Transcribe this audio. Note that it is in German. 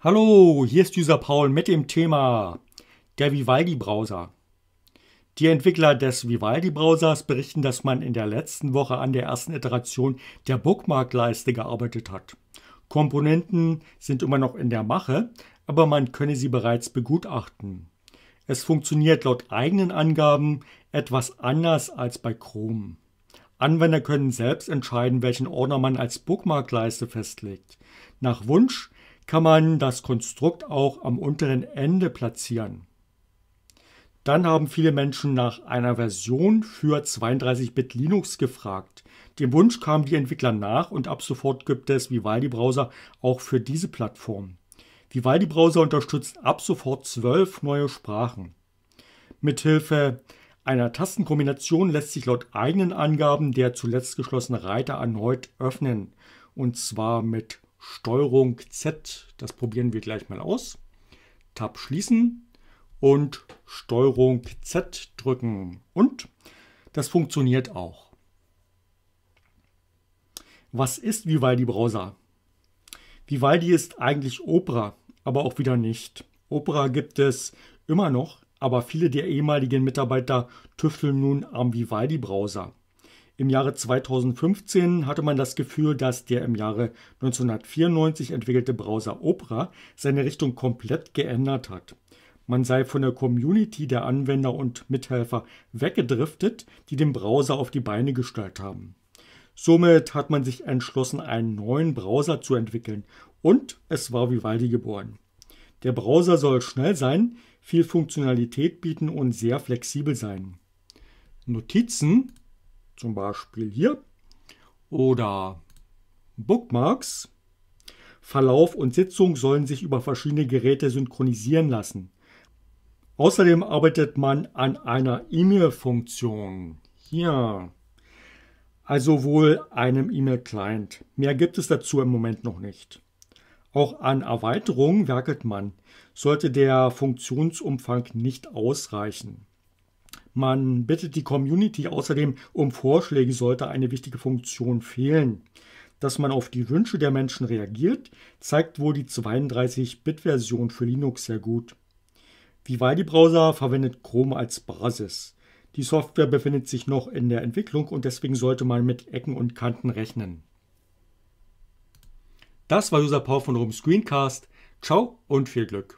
Hallo, hier ist dieser Paul mit dem Thema der Vivaldi-Browser. Die Entwickler des Vivaldi-Browsers berichten, dass man in der letzten Woche an der ersten Iteration der Bookmarkleiste gearbeitet hat. Komponenten sind immer noch in der Mache, aber man könne sie bereits begutachten. Es funktioniert laut eigenen Angaben etwas anders als bei Chrome. Anwender können selbst entscheiden, welchen Ordner man als Bookmarkleiste festlegt. Nach Wunsch kann man das Konstrukt auch am unteren Ende platzieren. Dann haben viele Menschen nach einer Version für 32-Bit Linux gefragt. Dem Wunsch kamen die Entwickler nach und ab sofort gibt es Vivaldi-Browser auch für diese Plattform. Vivaldi-Browser unterstützt ab sofort zwölf neue Sprachen. Mithilfe einer Tastenkombination lässt sich laut eigenen Angaben der zuletzt geschlossene Reiter erneut öffnen, und zwar mit Steuerung Z, das probieren wir gleich mal aus. Tab schließen und Steuerung Z drücken und das funktioniert auch. Was ist Vivaldi Browser? Vivaldi ist eigentlich Opera, aber auch wieder nicht. Opera gibt es immer noch, aber viele der ehemaligen Mitarbeiter tüfteln nun am Vivaldi Browser. Im Jahre 2015 hatte man das Gefühl, dass der im Jahre 1994 entwickelte Browser Opera seine Richtung komplett geändert hat. Man sei von der Community der Anwender und Mithelfer weggedriftet, die den Browser auf die Beine gestellt haben. Somit hat man sich entschlossen, einen neuen Browser zu entwickeln und es war Vivaldi geboren. Der Browser soll schnell sein, viel Funktionalität bieten und sehr flexibel sein. Notizen zum Beispiel hier, oder Bookmarks. Verlauf und Sitzung sollen sich über verschiedene Geräte synchronisieren lassen. Außerdem arbeitet man an einer E-Mail-Funktion. Hier. Also wohl einem E-Mail-Client. Mehr gibt es dazu im Moment noch nicht. Auch an Erweiterungen werkelt man, sollte der Funktionsumfang nicht ausreichen. Man bittet die Community außerdem um Vorschläge, sollte eine wichtige Funktion fehlen. Dass man auf die Wünsche der Menschen reagiert, zeigt wohl die 32-Bit-Version für Linux sehr gut. Vivaldi Browser verwendet Chrome als Basis. Die Software befindet sich noch in der Entwicklung und deswegen sollte man mit Ecken und Kanten rechnen. Das war User Power von Rum Screencast. Ciao und viel Glück.